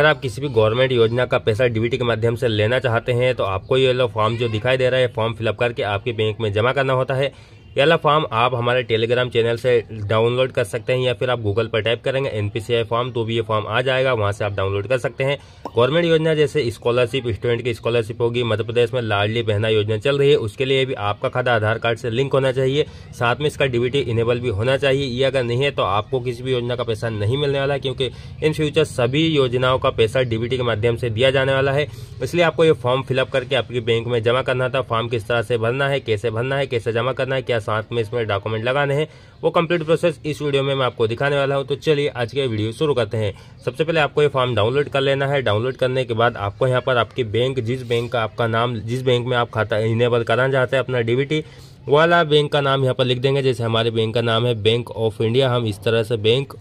अगर आप किसी भी गवर्नमेंट योजना का पैसा डीबीटी के माध्यम से लेना चाहते हैं तो आपको ये लो फॉर्म जो दिखाई दे रहा है फॉर्म फिलअप करके आपके बैंक में जमा करना होता है याला फॉर्म आप हमारे टेलीग्राम चैनल से डाउनलोड कर सकते हैं या फिर आप गूगल पर टाइप करेंगे एनपीसीआई फॉर्म तो भी ये फॉर्म आ जाएगा वहाँ से आप डाउनलोड कर सकते हैं गवर्नमेंट योजना जैसे स्कॉलरशिप स्टूडेंट की स्कॉलरशिप होगी मध्य प्रदेश में लाडली बहना योजना चल रही है उसके लिए भी आपका खाता आधार कार्ड से लिंक होना चाहिए साथ में इसका डीबीटी इनेबल भी होना चाहिए ये अगर नहीं है तो आपको किसी भी योजना का पैसा नहीं मिलने वाला है क्योंकि इन फ्यूचर सभी योजनाओं का पैसा डिबिटी के माध्यम से दिया जाने वाला है इसलिए आपको ये फॉर्म फिलअप करके आपकी बैंक में जमा करना था फॉर्म किस तरह से भरना है कैसे भरना है कैसे जमा करना है क्या साथ में इसमें डॉक्यूमेंट लगाने हैं वो कंप्लीट प्रोसेस इस वीडियो में मैं आपको दिखाने वाला हूँ तो चलिए आज के वीडियो शुरू करते हैं सबसे पहले आपको ये फॉर्म डाउनलोड कर लेना है डाउनलोड करने के बाद आपको यहाँ पर आपके बैंक जिस बैंक का आपका नाम जिस बैंक में आप खाता इनेबल कराना चाहते हैं अपना डीबीटी वाला बैंक का नाम यहाँ पर लिख देंगे जैसे हमारे बैंक का नाम है बैंक ऑफ इंडिया हम इस तरह से बैंक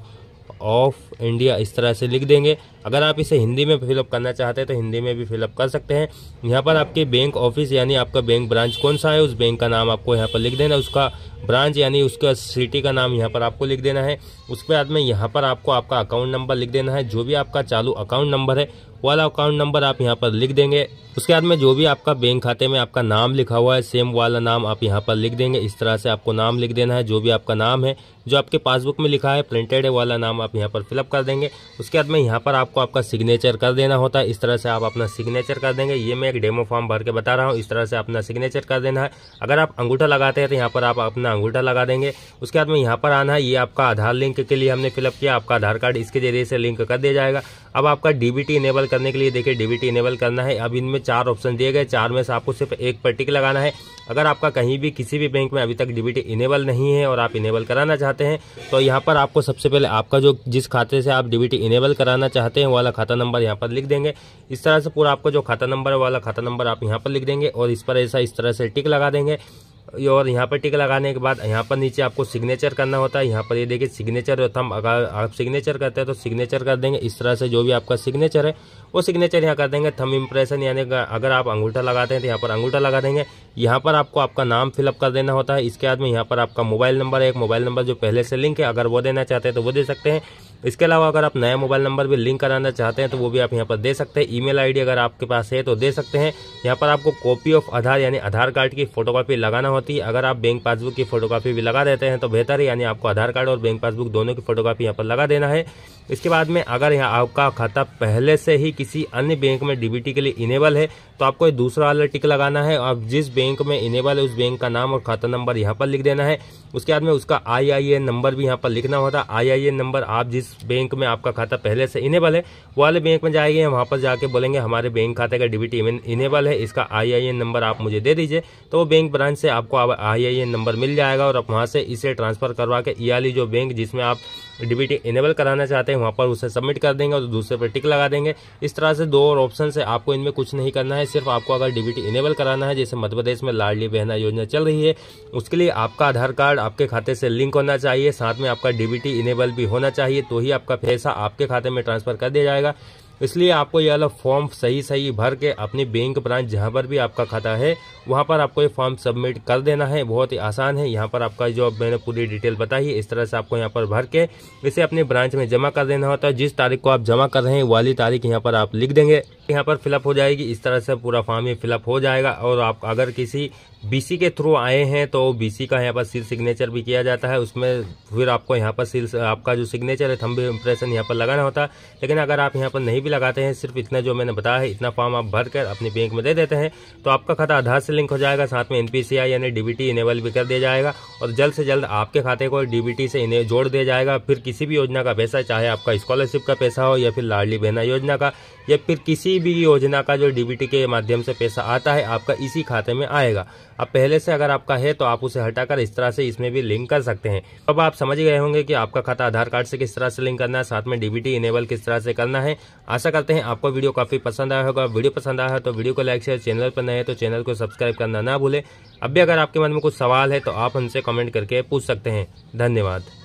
ऑफ इंडिया इस तरह से लिख देंगे अगर आप इसे हिंदी में फिलअप करना चाहते हैं तो हिंदी में भी फिलअप कर सकते हैं यहाँ पर आपके बैंक ऑफिस यानी आपका बैंक ब्रांच कौन सा है उस बैंक का नाम आपको यहाँ पर लिख देना है उसका ब्रांच यानी उसका सिटी का नाम यहाँ पर आपको लिख देना है उसके बाद में यहाँ पर आपको आपका अकाउंट नंबर लिख देना है जो भी आपका चालू अकाउंट नंबर है वाला अकाउंट नंबर आप यहाँ पर लिख देंगे उसके बाद में जो भी आपका बैंक खाते में आपका नाम लिखा हुआ है सेम वाला नाम आप यहाँ पर लिख देंगे इस तरह से आपको नाम लिख देना है जो भी आपका नाम है जो आपके पासबुक में लिखा है प्रिंटेड है वाला नाम आप यहाँ पर फिलअप कर देंगे उसके बाद में यहाँ पर आपको आपका सिग्नेचर कर देना होता है इस तरह से आप अपना सिग्नेचर कर देंगे ये मैं एक डेमो फॉर्म भर के बता रहा हूँ इस तरह से अपना सिग्नेचर कर देना है अगर आप अंगूठा लगाते हैं तो यहाँ पर आप अपना अंगूठा लगा देंगे उसके बाद में यहाँ पर आना है ये आपका आधार लिंक के लिए हमने फिलअप किया आपका आधार कार्ड इसके जरिए से लिंक कर दिया जाएगा अब आपका डीबीटी इनेबल करने के लिए देखिए डीबीटी इनेबल करना है अब इनमें चार ऑप्शन दिए गए चार में से आपको सिर्फ एक पर टिक लगाना है अगर आपका कहीं भी किसी भी बैंक में अभी तक डीबीटी इनेबल नहीं है और आप इनेबल कराना चाहते हैं तो यहाँ पर आपको सबसे पहले आपका जो जिस खाते से आप डीबीटी इनेबल कराना चाहते हैं वाला खाता नंबर यहाँ पर लिख देंगे इस तरह से पूरा आपका जो खाता नंबर वाला खाता नंबर आप यहाँ पर लिख देंगे और इस पर ऐसा इस तरह से टिक लगा देंगे और यहाँ पर टिक लगाने के बाद यहाँ पर नीचे आपको सिग्नेचर करना होता है यहाँ पर ये देखिए सिग्नेचर थम अगर आप सिग्नेचर करते हैं तो सिग्नेचर कर देंगे इस तरह से जो भी आपका सिग्नेचर है वो सिग्नेचर यहाँ कर देंगे थम इम्प्रेशन यानी अगर आप अंगूठा लगाते हैं तो यहाँ पर अंगूठा लगा देंगे यहाँ पर आपको आपका नाम फिलअप कर देना होता है इसके बाद में यहाँ पर आपका मोबाइल नंबर है एक मोबाइल नंबर जो पहले से लिंक है अगर वो देना चाहते हैं तो वो दे सकते हैं इसके अलावा अगर आप नया मोबाइल नंबर भी लिंक कराना चाहते हैं तो वो भी आप यहाँ पर दे सकते हैं ईमेल आईडी अगर आपके पास है तो दे सकते हैं यहाँ पर आपको कॉपी ऑफ आधार यानी आधार कार्ड की फोटोकॉपी लगाना होती है अगर आप बैंक पासबुक की फोटोकॉपी भी लगा देते हैं तो बेहतर है यानी आपको आधार कार्ड और बैंक पासबुक दोनों की फोटोकॉपी यहाँ पर लगा देना है इसके बाद में अगर यहाँ आपका खाता पहले से ही किसी अन्य बैंक में डीबीटी के लिए इनेबल है तो आपको एक दूसरा वाला टिक लगाना है और जिस बैंक में इनेबल है उस बैंक का नाम और खाता नंबर यहाँ पर लिख देना है उसके बाद में उसका आई नंबर भी यहाँ पर लिखना होता है आई नंबर आप जिस जिस बैंक में आपका खाता पहले से इनेबल है वाले बैंक में जाएंगे वहाँ पर जाके बोलेंगे हमारे बैंक खाते का डेबिट इनेबल है इसका आई नंबर आप मुझे दे दीजिए तो वो बैंक ब्रांच से आपको आई नंबर मिल जाएगा और आप वहाँ से इसे ट्रांसफ़र करवा के ईआली जो बैंक जिसमें आप डीबीटी इनेबल कराना चाहते हैं वहाँ पर उसे सबमिट कर देंगे और दूसरे पर टिक लगा देंगे इस तरह से दो और ऑप्शन से आपको इनमें कुछ नहीं करना है सिर्फ आपको अगर डिबिटी इनेबल कराना है जैसे मध्य प्रदेश में लाडली बहना योजना चल रही है उसके लिए आपका आधार कार्ड आपके खाते से लिंक होना चाहिए साथ में आपका डीबीटी इनेबल भी होना चाहिए तो वही आपका पैसा आपके खाते में ट्रांसफर कर दिया जाएगा इसलिए आपको ये वाला फॉर्म सही सही भर के अपनी बैंक ब्रांच जहाँ पर भी आपका खाता है वहाँ पर आपको ये फॉर्म सबमिट कर देना है बहुत ही आसान है यहाँ पर आपका जो मैंने पूरी डिटेल बताई है इस तरह से आपको यहाँ पर भर के इसे अपनी ब्रांच में जमा कर देना होता है जिस तारीख को आप जमा कर रहे हैं वाली तारीख यहाँ पर आप लिख देंगे यहाँ पर फिलअप हो जाएगी इस तरह से पूरा फॉर्म ये फिलअप हो जाएगा और आप अगर किसी बी के थ्रू आए हैं तो बी का यहाँ पर सील सिग्नेचर भी किया जाता है उसमें फिर आपको यहाँ पर सील आपका जो सिग्नेचर है थम्ब इम्प्रेशन यहाँ पर लगाना होता है लेकिन अगर आप यहाँ पर नहीं भी लगाते हैं सिर्फ इतना जो मैंने बताया है इतना फॉर्म आप भर कर अपने बैंक में दे देते हैं तो आपका खाता आधार से लिंक हो जाएगा साथ में एनपीसीआई यानी डीबीटी इनेबल भी कर दिया जाएगा और जल्द से जल्द आपके खाते को डीबीटी से इन्हें जोड़ दिया जाएगा फिर किसी भी योजना का पैसा चाहे आपका स्कॉलरशिप का पैसा हो या फिर लाडली बहना योजना का या फिर किसी भी योजना का जो डीबीटी के माध्यम से पैसा आता है आपका इसी खाते में आएगा अब पहले से अगर आपका है तो आप उसे हटाकर इस तरह से इसमें भी लिंक कर सकते हैं अब आप समझ गए होंगे कि आपका खाता आधार कार्ड से किस तरह से लिंक करना है साथ में डीबीटी इनेबल किस तरह से करना है आशा करते हैं आपको वीडियो काफी पसंद आया होगा वीडियो पसंद आया तो वीडियो को लाइक शेयर चैनल पर नए तो चैनल को सब्सक्राइब करना ना भूले अब भी अगर आपके मन में कुछ सवाल है तो आप हमसे कमेंट करके पूछ सकते हैं धन्यवाद